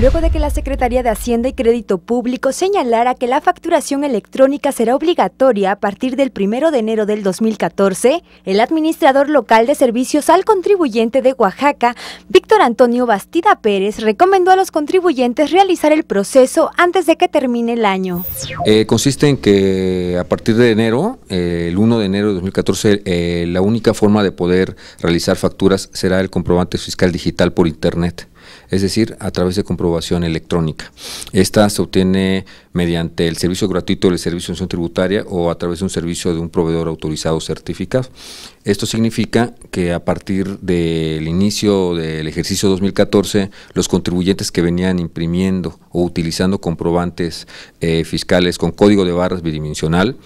Luego de que la Secretaría de Hacienda y Crédito Público señalara que la facturación electrónica será obligatoria a partir del 1 de enero del 2014, el administrador local de servicios al contribuyente de Oaxaca, Víctor Antonio Bastida Pérez, recomendó a los contribuyentes realizar el proceso antes de que termine el año. Eh, consiste en que a partir de enero, eh, el 1 de enero de 2014, eh, la única forma de poder realizar facturas será el comprobante fiscal digital por Internet es decir, a través de comprobación electrónica. Esta se obtiene mediante el servicio gratuito del servicio de tributaria o a través de un servicio de un proveedor autorizado certificado. Esto significa que a partir del inicio del ejercicio 2014, los contribuyentes que venían imprimiendo o utilizando comprobantes eh, fiscales con código de barras bidimensional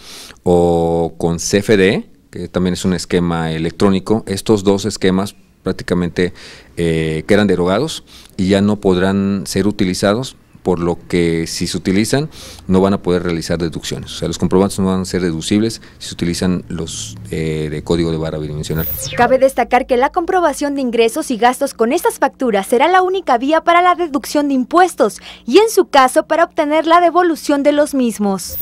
o con CFD, que también es un esquema electrónico, estos dos esquemas prácticamente eh, quedan derogados y ya no podrán ser utilizados por lo que si se utilizan no van a poder realizar deducciones. O sea, los comprobantes no van a ser deducibles si se utilizan los eh, de código de barra bidimensional. Cabe destacar que la comprobación de ingresos y gastos con estas facturas será la única vía para la deducción de impuestos y en su caso para obtener la devolución de los mismos.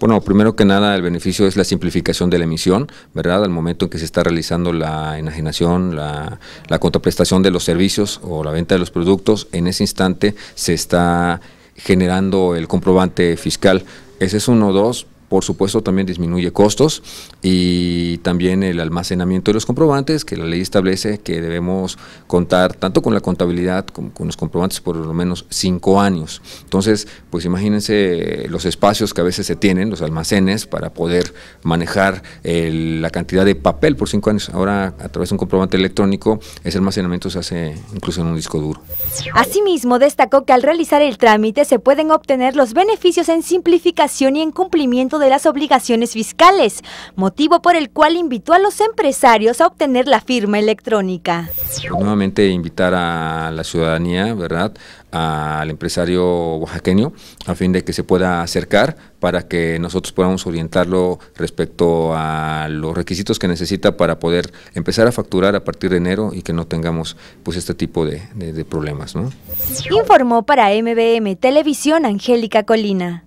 Bueno, primero que nada el beneficio es la simplificación de la emisión, ¿verdad? Al momento en que se está realizando la enajenación, la, la contraprestación de los servicios o la venta de los productos, en ese instante se está generando el comprobante fiscal. Ese es uno, o dos, por supuesto también disminuye costos y también el almacenamiento de los comprobantes, que la ley establece que debemos contar tanto con la contabilidad como con los comprobantes por lo menos cinco años. Entonces, pues imagínense los espacios que a veces se tienen, los almacenes, para poder manejar la cantidad de papel por cinco años. Ahora, a través de un comprobante electrónico, ese almacenamiento se hace incluso en un disco duro. Asimismo, destacó que al realizar el trámite se pueden obtener los beneficios en simplificación y en cumplimiento de las obligaciones fiscales, motivo por el cual invitó a los empresarios a obtener la firma electrónica. Pues nuevamente invitar a la ciudadanía, ¿verdad?, al empresario oaxaqueño a fin de que se pueda acercar para que nosotros podamos orientarlo respecto a los requisitos que necesita para poder empezar a facturar a partir de enero y que no tengamos pues este tipo de, problemas. ¿no? Informó para MBM Televisión Angélica Colina.